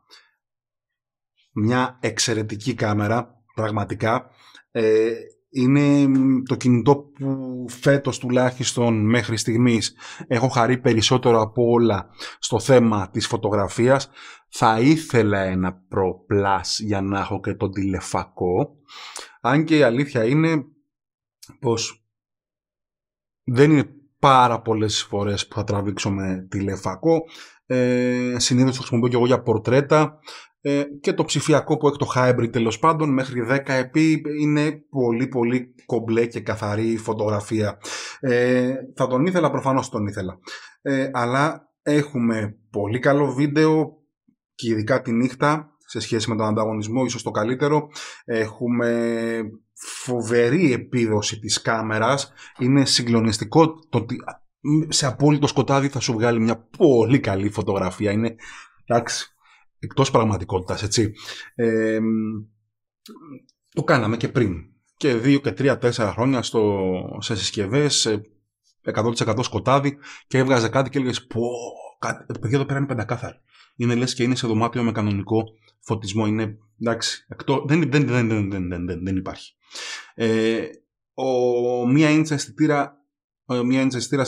μια εξαιρετική κάμερα, πραγματικά. Ε, είναι το κινητό που φέτος τουλάχιστον μέχρι στιγμής έχω χαρεί περισσότερο από όλα στο θέμα της φωτογραφίας. Θα ήθελα ένα Pro Plus για να έχω και τον τηλεφακό. Αν και η αλήθεια είναι πως δεν είναι πάρα πολλές φορές που θα τραβήξω με τηλεφακό. Ε, Συνήθως το χρησιμοποιώ και εγώ για πορτρέτα. Ε, και το ψηφιακό που έχει το hybrid τέλος πάντων μέχρι 10 επί είναι πολύ πολύ κομπλέ και καθαρή φωτογραφία. Ε, θα τον ήθελα προφανώς τον ήθελα. Ε, αλλά έχουμε πολύ καλό βίντεο και ειδικά τη νύχτα σε σχέση με τον ανταγωνισμό ίσως το καλύτερο. Έχουμε φοβερή επίδοση της κάμερας. Είναι συγκλονιστικό το ότι σε απόλυτο σκοτάδι θα σου βγάλει μια πολύ καλή φωτογραφία. Είναι, εντάξει, εκτός πραγματικότητας, έτσι. το κάναμε και πριν. Και δύο και τρία, τέσσερα χρόνια στο, σε συσκευές, 100% σκοτάδι και έβγαζε κάτι και έλεγες πω, κάτι, παιδιά εδώ πέρα είναι πεντακάθαρο, Είναι λες και είναι σε δωμάτιο με κανονικό φωτισμό είναι εντάξει, εκτό, δεν, δεν, δεν, δεν, δεν, δεν, δεν, δεν υπάρχει. Ε, ο, μία ίντσα αισθητήρα, μία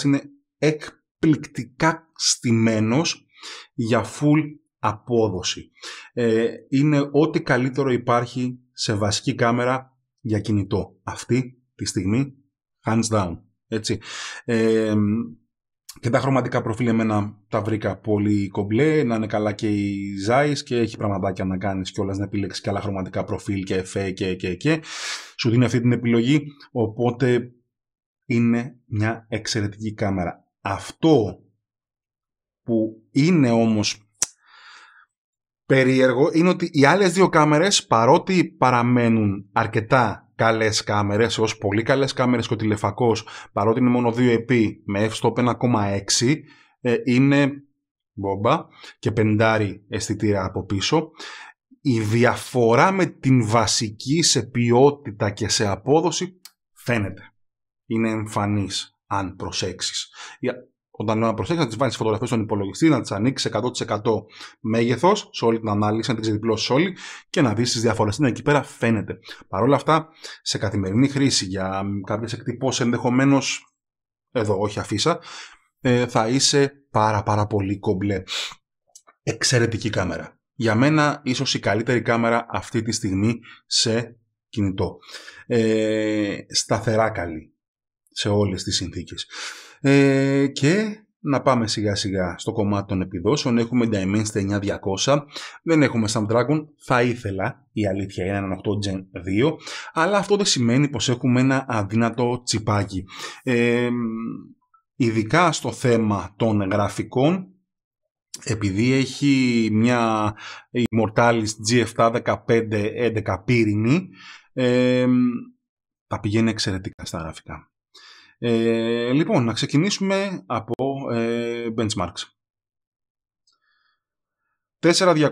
είναι εκπληκτικά στημένος για full απόδοση. Ε, είναι ό,τι καλύτερο υπάρχει σε βασική κάμερα για κινητό. Αυτή τη στιγμή, hands down. Έτσι. Ε, και τα χρωματικά προφίλ εμένα τα βρήκα πολύ κομπλέ, να είναι καλά και οι Zeiss και έχει πραγματάκια να κάνεις κιόλας να επιλέξεις και άλλα χρωματικά προφίλ και εφέ και, και, και. Σου δίνει αυτή την επιλογή, οπότε είναι μια εξαιρετική κάμερα. Αυτό που είναι όμως περίεργο είναι ότι οι άλλες δύο κάμερες παρότι παραμένουν αρκετά καλές κάμερες, έω πολύ καλές κάμερες και ο τηλεφακός, παρότι είναι μόνο επί με f-stop 1,6, ε, είναι μπόμπα και πεντάρι αισθητήρα από πίσω. Η διαφορά με την βασική σε ποιότητα και σε απόδοση φαίνεται. Είναι εμφανής αν προσέξεις όταν λέω να προσέξει, να τις βάλει φωτογραφίες στον υπολογιστή, να τις ανοίξει 100% μέγεθος σε όλη την ανάλυση, να την ξεδιπλώσει όλη και να δεις τις διαφορές. Είναι εκεί πέρα, φαίνεται. Παρ' όλα αυτά, σε καθημερινή χρήση για κάποιες εκτυπώσεις ενδεχομένως. Εδώ, όχι αφίσα, ε, θα είσαι πάρα πάρα πολύ κομπλέ. Εξαιρετική κάμερα. Για μένα ίσως η καλύτερη κάμερα αυτή τη στιγμή σε κινητό. Ε, σταθερά καλή σε όλες τις συνθήκες. Ε, και να πάμε σιγά σιγά στο κομμάτι των επιδόσεων. Έχουμε Dimensity 9200, δεν έχουμε Snapdragon, θα ήθελα η αλήθεια είναι έναν 8 Gen 2, αλλά αυτό δεν σημαίνει πως έχουμε ένα αδύνατο τσιπάκι. Ε, ειδικά στο θέμα των γραφικών, επειδή έχει μια Immortalis G7 15 11 πύρινη, ε, τα πηγαίνει εξαιρετικά στα γραφικά. Ε, λοιπόν, να ξεκινήσουμε από ε, benchmarks. 4266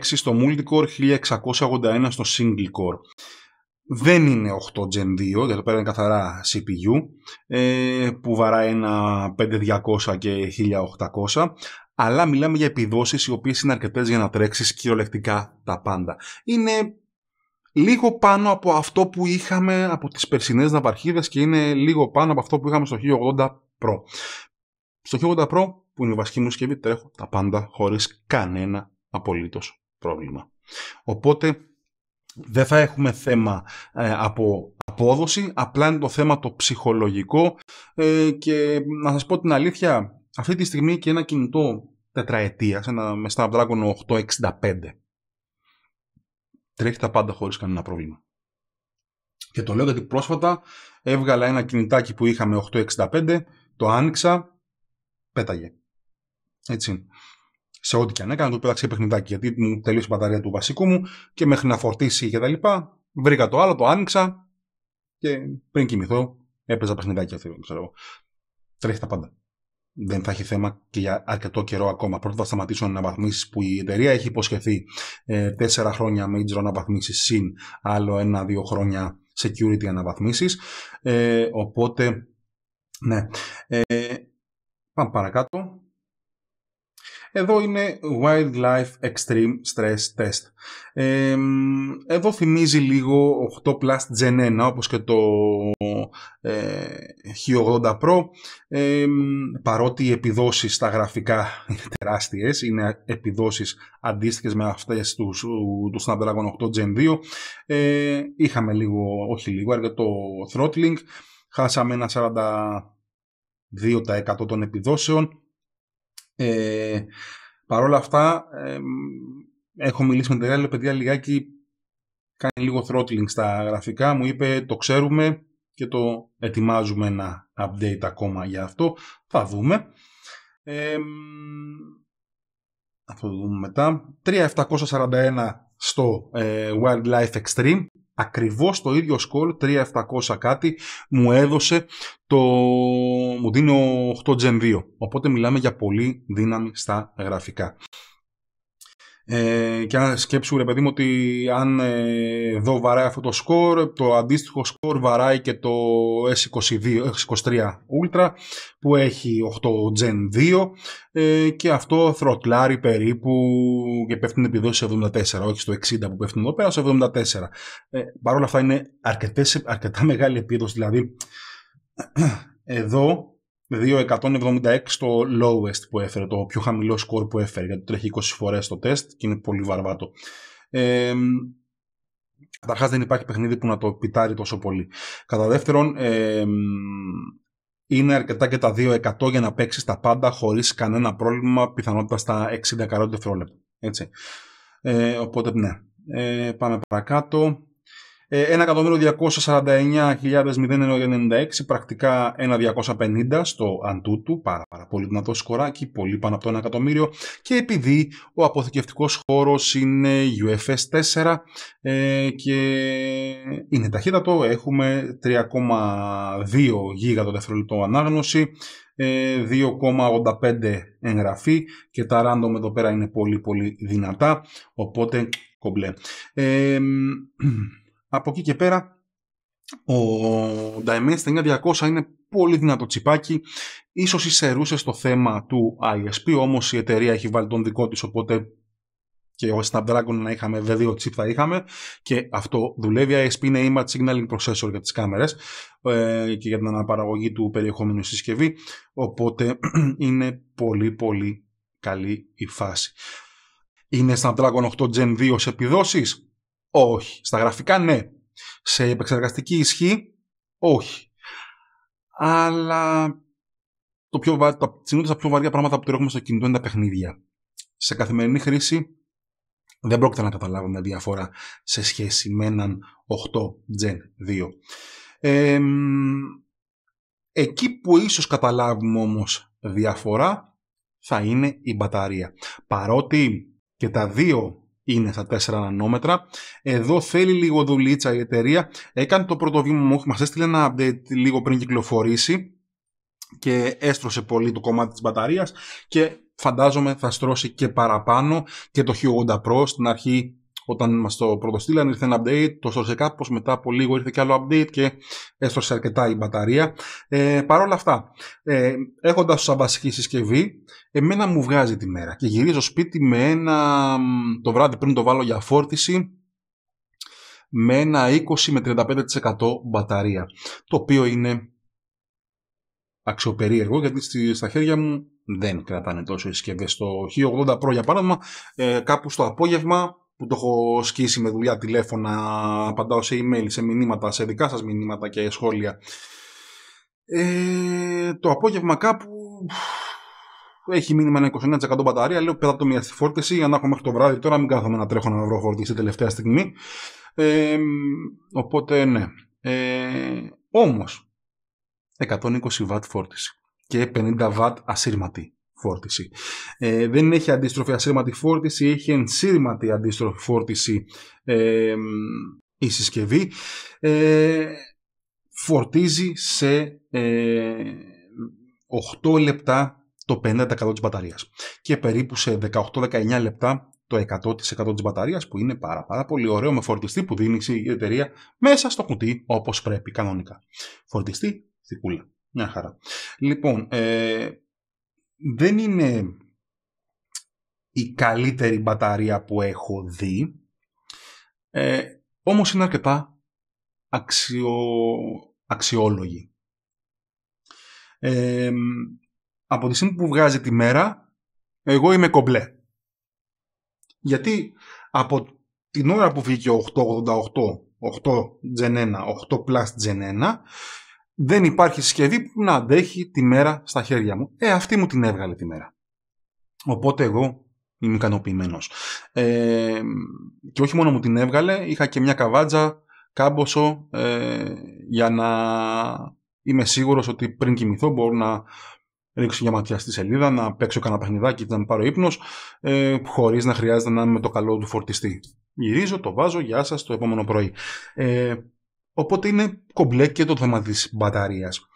στο multicore, 1681 στο single core. Δεν είναι 8 Gen 2, εδώ πέρα είναι καθαρά CPU, ε, που βαράει ένα 5200 και 1800, αλλά μιλάμε για επιδόσεις οι οποίες είναι αρκετές για να τρέξεις κυριολεκτικά τα πάντα. Είναι λίγο πάνω από αυτό που είχαμε από τις περσινές ναυαρχίδες και είναι λίγο πάνω από αυτό που είχαμε στο 1080 Pro. Στο 1080 Pro που είναι η βασική μου συσκευή τρέχω τα πάντα χωρίς κανένα απολύτως πρόβλημα. Οπότε δεν θα έχουμε θέμα ε, από απόδοση, απλά είναι το θέμα το ψυχολογικό ε, και να σας πω την αλήθεια, αυτή τη στιγμή και ένα κινητό τετραετίας, ένα με Snapdragon 865 τρέχει τα πάντα χωρίς κανένα πρόβλημα. Και το λέω γιατί πρόσφατα έβγαλα ένα κινητάκι που είχαμε 865, το άνοιξα, πέταγε. Έτσι. Σε ό,τι και αν έκανα, το πέταξε παιχνιδάκι γιατί μου τελείωσε η μπαταρία του βασικού μου και μέχρι να φορτίσει και τα λοιπά, βρήκα το άλλο, το άνοιξα και πριν κοιμηθώ έπαιζα παιχνιδάκι ξέρω Τρέχει τα πάντα δεν θα έχει θέμα και για αρκετό καιρό ακόμα. Πρώτα θα σταματήσουν αναβαθμίσεις που η εταιρεία έχει υποσχεθεί ε, τέσσερα χρόνια major αναβαθμίσεις συν άλλο ένα-δύο χρόνια security αναβαθμίσεις. Ε, οπότε, ναι. Ε, πάμε παρακάτω. Εδώ είναι Wildlife Extreme Stress Test. Ε, εδώ θυμίζει λίγο 8 Plus Gen 1 όπως και το ε, H80 Pro ε, παρότι οι επιδόσεις στα γραφικά είναι τεράστιες είναι επιδόσεις αντίστοιχες με αυτές τους, του Snapdragon 8 Gen 2 ε, είχαμε λίγο, όχι λίγο, το throttling χάσαμε ένα 42% των επιδόσεων ε, Παρ' όλα αυτά, ε, έχω μιλήσει με την Ρέλε, παιδιά λιγάκι κάνει λίγο throttling στα γραφικά. Μου είπε το ξέρουμε και το ετοιμάζουμε ένα update ακόμα για αυτό. Θα δούμε. Ε, θα το δούμε μετά. 3741 στο ε, Wildlife Extreme ακριβώς το ίδιο σκόλ, 3.700 κάτι, μου έδωσε το... μου δίνει ο 8 Gen 2. Οπότε μιλάμε για πολύ δύναμη στα γραφικά. Ε, και αν σκέψουμε παιδί μου ότι αν ε, δω βαράει αυτό το σκορ, το αντίστοιχο σκορ βαράει και το S22, S23 Ultra που έχει 8 Gen 2 ε, και αυτό θροτλάρει περίπου και πέφτουν επιδόσεις σε 74, όχι στο 60 που πέφτουν εδώ πέρα, σε 74. Ε, Παρ' όλα αυτά είναι αρκετές, αρκετά μεγάλη επίδοση, δηλαδή εδώ 2,176 το lowest που έφερε, το πιο χαμηλό σκορ που έφερε, γιατί τρέχει 20 φορές το τεστ και είναι πολύ βαρβάτο. Ε, Καταρχάς δεν υπάρχει παιχνίδι που να το πιτάρει τόσο πολύ. Κατά δεύτερον, είναι αρκετά και τα 2% για να παίξει τα πάντα χωρίς κανένα πρόβλημα, πιθανότητα στα 60 δευτερόλεπτα. Έτσι. Ε, οπότε ναι. Ε, πάμε παρακάτω. 1.249.096, ε, πρακτικά 1.250 στο Αντούτου, πάρα, πάρα πολύ δυνατό σκοράκι, πολύ πάνω από το 1 εκατομμύριο και επειδή ο αποθηκευτικός χώρος είναι UFS 4 ε, και είναι ταχύτατο, έχουμε 3,2 γίγα το δευτερολεπτό ανάγνωση, 2,85 ε, εγγραφή και τα random εδώ πέρα είναι πολύ πολύ δυνατά, οπότε κομπλέ. Ε, από εκεί και πέρα, ο Dimensity 9200 είναι πολύ δυνατό τσιπάκι. Ίσως εισαιρούσε στο θέμα του ISP, όμως η εταιρεία έχει βάλει τον δικό της, οπότε και ο Snapdragon να είχαμε V2 chip θα είχαμε και αυτό δουλεύει. ISP είναι Image Signaling Processor για τις κάμερες ε, και για την αναπαραγωγή του περιεχόμενου συσκευή οπότε είναι πολύ πολύ καλή η φάση. Είναι Snapdragon 8 Gen 2 σε επιδόσεις όχι. Στα γραφικά ναι. Σε επεξεργαστική ισχύ όχι. Αλλά το πιο βα... τα... τα πιο βαριά πράγματα που τρέχουμε στο κινητό είναι τα παιχνίδια. Σε καθημερινή χρήση δεν πρόκειται να καταλάβουμε διαφορά σε σχέση με έναν 8 Gen 2. εκεί που ίσως καταλάβουμε όμως διαφορά θα είναι η μπαταρία. Παρότι και τα δύο είναι στα 4 νανόμετρα. Εδώ θέλει λίγο δουλίτσα η εταιρεία. Έκανε το πρώτο βήμα μου, μας έστειλε ένα update λίγο πριν κυκλοφορήσει και έστρωσε πολύ το κομμάτι της μπαταρίας και φαντάζομαι θα στρώσει και παραπάνω και το H80 Pro στην αρχή όταν μας το πρωτοστήλαν ήρθε ένα update, το σώσε κάπως, μετά από λίγο ήρθε και άλλο update και έστρωσε αρκετά η μπαταρία. Ε, Παρ' όλα αυτά, ε, έχοντας σαν βασική συσκευή, εμένα μου βγάζει τη μέρα και γυρίζω σπίτι με ένα το βράδυ πριν το βάλω για φόρτιση με ένα 20 με 35% μπαταρία, το οποίο είναι αξιοπερίεργο γιατί στα χέρια μου δεν κρατάνε τόσο οι συσκευές. Το 1080 Pro για παράδειγμα, ε, κάπου στο απόγευμα που το έχω σκίσει με δουλειά τηλέφωνα, απαντάω σε email, σε μηνύματα, σε δικά σας μηνύματα και σχόλια. Ε, το απόγευμα κάπου έχει μείνει με ένα 29% μπαταρία. Λέω πέρα το μία στη φόρτιση για να έχω μέχρι το βράδυ. Τώρα μην κάθομαι να τρέχω να βρω φόρτιση τελευταία στιγμή. Ε, οπότε ναι. Ε, όμως 120 W φόρτιση και 50 W ασύρματη φόρτιση. Ε, δεν έχει αντίστροφη ασύρματη φόρτιση, έχει ενσύρματη αντίστροφη φόρτιση η συσκευή. Ε, φορτίζει σε 8 ε, λεπτά το 50% της μπαταρίας και περίπου σε 18-19 λεπτά το 100% της μπαταρίας που είναι πάρα πάρα πολύ ωραίο με φορτιστή που δίνει η εταιρεία μέσα στο κουτί όπως πρέπει κανονικά. Φορτιστή, θυκούλα. Μια χαρά. Λοιπόν, ε, δεν είναι η καλύτερη μπαταρία που έχω δει, ε, όμως είναι αρκετά αξιο... αξιόλογη. Ε, από τη στιγμή που βγάζει τη μέρα, εγώ είμαι κομπλέ. Γιατί από την ώρα που βγήκε 888, 8 Gen 1, 8 Plus Gen 1, δεν υπάρχει συσκευή που να αντέχει τη μέρα στα χέρια μου. Ε, αυτή μου την έβγαλε τη μέρα. Οπότε εγώ είμαι ικανοποιημένος. Ε, και όχι μόνο μου την έβγαλε, είχα και μια καβάτζα κάμποσο ε, για να είμαι σίγουρος ότι πριν κοιμηθώ μπορώ να ρίξω για ματιά στη σελίδα, να παίξω κανένα παιχνιδάκι και να πάρω ύπνος, ε, χωρίς να χρειάζεται να είμαι με το καλό του φορτιστή. Γυρίζω, το βάζω, γεια σας, το επόμενο πρωί. Ε, Οπότε είναι κομπλέ και το θέμα της μπαταρίας.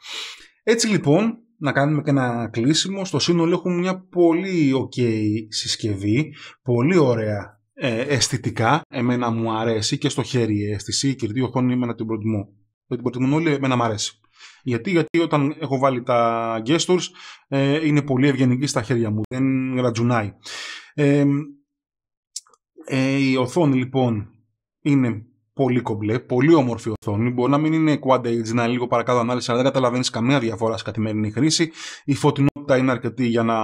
Έτσι λοιπόν, να κάνουμε και ένα κλείσιμο. Στο σύνολο έχουμε μια πολύ ok συσκευή, πολύ ωραία ε, αισθητικά. Εμένα μου αρέσει και στο χέρι η αίσθηση, η δύο οθόνη είμαι να την προτιμώ. Δεν την προτιμούν όλοι, εμένα μου αρέσει. Γιατί, γιατί όταν έχω βάλει τα gestures ε, είναι πολύ ευγενική στα χέρια μου, δεν ρατζουνάει. Ε, ε, η οθόνη λοιπόν είναι πολύ κομπλέ, πολύ όμορφη οθόνη. Μπορεί να μην είναι Quad Age, να είναι λίγο παρακάτω ανάλυση, αλλά δεν καταλαβαίνεις καμία διαφορά σε καθημερινή χρήση. Η φωτεινότητα είναι αρκετή για, να,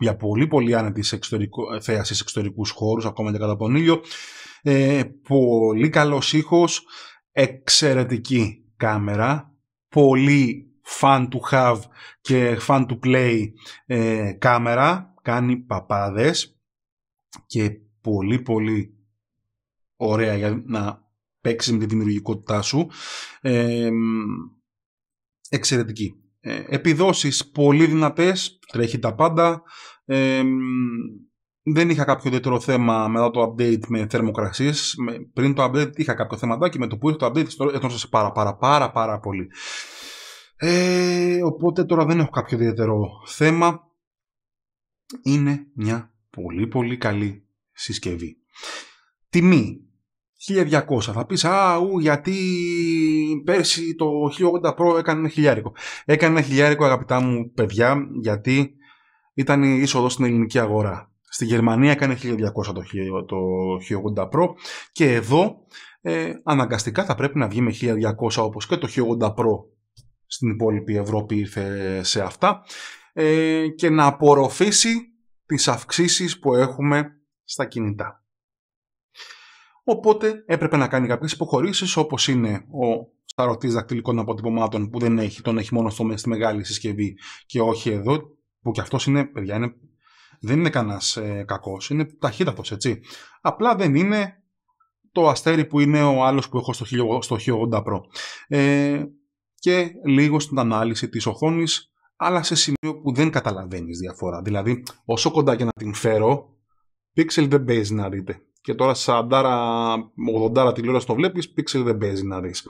για πολύ πολύ άνετη θέαση σε εξωτερικούς χώρους, ακόμα και κατά τον ήλιο. Ε, πολύ καλός ήχος, εξαιρετική κάμερα, πολύ fan to have και fun to play ε, κάμερα, κάνει παπάδες και πολύ πολύ ωραία για να παίξεις με τη δημιουργικότητά σου. Ε, εξαιρετική. Ε, επιδόσεις πολύ δυνατές, τρέχει τα πάντα. δεν είχα κάποιο ιδιαίτερο θέμα μετά το update με θερμοκρασίες. Πριν το update είχα κάποιο θέμα και με το που ήρθε το update σε πάρα πάρα πάρα πάρα πολύ. Ε, οπότε τώρα δεν έχω κάποιο ιδιαίτερο θέμα. Είναι μια πολύ πολύ καλή συσκευή. Τιμή 1200. Θα πεις, α, ου, γιατί πέρσι το 1080 Pro έκανε ένα χιλιάρικο. Έκανε ένα χιλιάρικο, αγαπητά μου παιδιά, γιατί ήταν η είσοδος στην ελληνική αγορά. Στη Γερμανία έκανε 1200 το 1080 Pro και εδώ ε, αναγκαστικά θα πρέπει να βγει με 1200 όπως και το 1080 Pro στην υπόλοιπη Ευρώπη ήρθε σε αυτά ε, και να απορροφήσει τις αυξήσεις που έχουμε στα κινητά. Οπότε έπρεπε να κάνει κάποιες υποχωρήσεις, όπως είναι ο σταρωτής δακτυλικών αποτυπωμάτων που δεν έχει, τον έχει μόνο στο, στη μεγάλη συσκευή και όχι εδώ, που κι αυτός είναι, παιδιά, είναι, δεν είναι κανένας ε, κακός, είναι ταχύτατος, έτσι. Απλά δεν είναι το αστέρι που είναι ο άλλος που έχω στο 1080 Pro. Ε, και λίγο στην ανάλυση της οθόνης, αλλά σε σημείο που δεν καταλαβαίνεις διαφορά. Δηλαδή, όσο κοντά και να την φέρω, pixel δεν παίζει να δείτε και τώρα 40-80 τηλεόραση το βλέπεις, pixel δεν παίζει να δεις.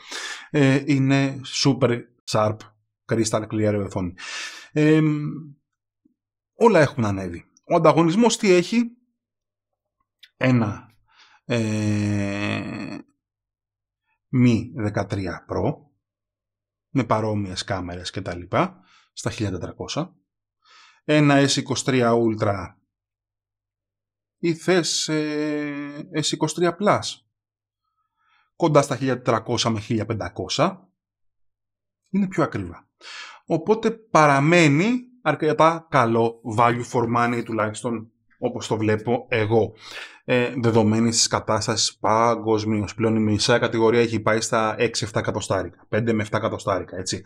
Ε, είναι super sharp, crystal clear οθόνη. όλα έχουν ανέβει. Ο ανταγωνισμός τι έχει? Ένα ε, Mi 13 Pro με παρόμοιες κάμερες και τα λοιπά στα 1400. Ένα S23 Ultra ή θες ε, S23 κοντά στα 1400 με 1500 είναι πιο ακριβά. Οπότε παραμένει αρκετά καλό value for money τουλάχιστον όπως το βλέπω εγώ. Ε, δεδομένη της κατάστασης παγκοσμίως. Πλέον η μισά κατηγορία έχει πάει στα 6-7 εκατοστάρικα. 5 με 7 εκατοστάρικα, έτσι.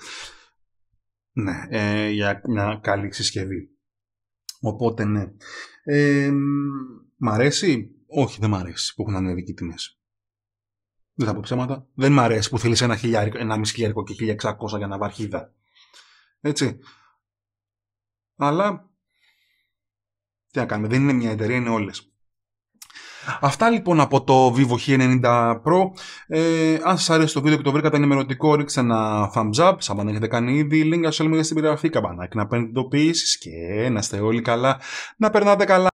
Ναι, ε, για μια καλή συσκευή. Οπότε ναι. Ε, Μ' αρέσει. Όχι, δεν μ' αρέσει που έχουν ανέβει οι τιμές. Δεν θα πω ψέματα. Δεν μ' αρέσει που θέλεις ένα, χιλιάρικο, ένα μισή χιλιάρικο και 1600 για να βαρχίδα. Έτσι. Αλλά. Τι να κάνουμε, δεν είναι μια εταιρεία, είναι όλες. Αυτά λοιπόν από το Vivo H90 Pro. Ε, αν σας αρέσει το βίντεο και το βρήκατε ενημερωτικό, ρίξτε ένα thumbs up. Σαν να έχετε κάνει ήδη, link για social media στην περιγραφή. Καμπανάκι να παίρνετε το και να είστε όλοι καλά. Να περνάτε καλά.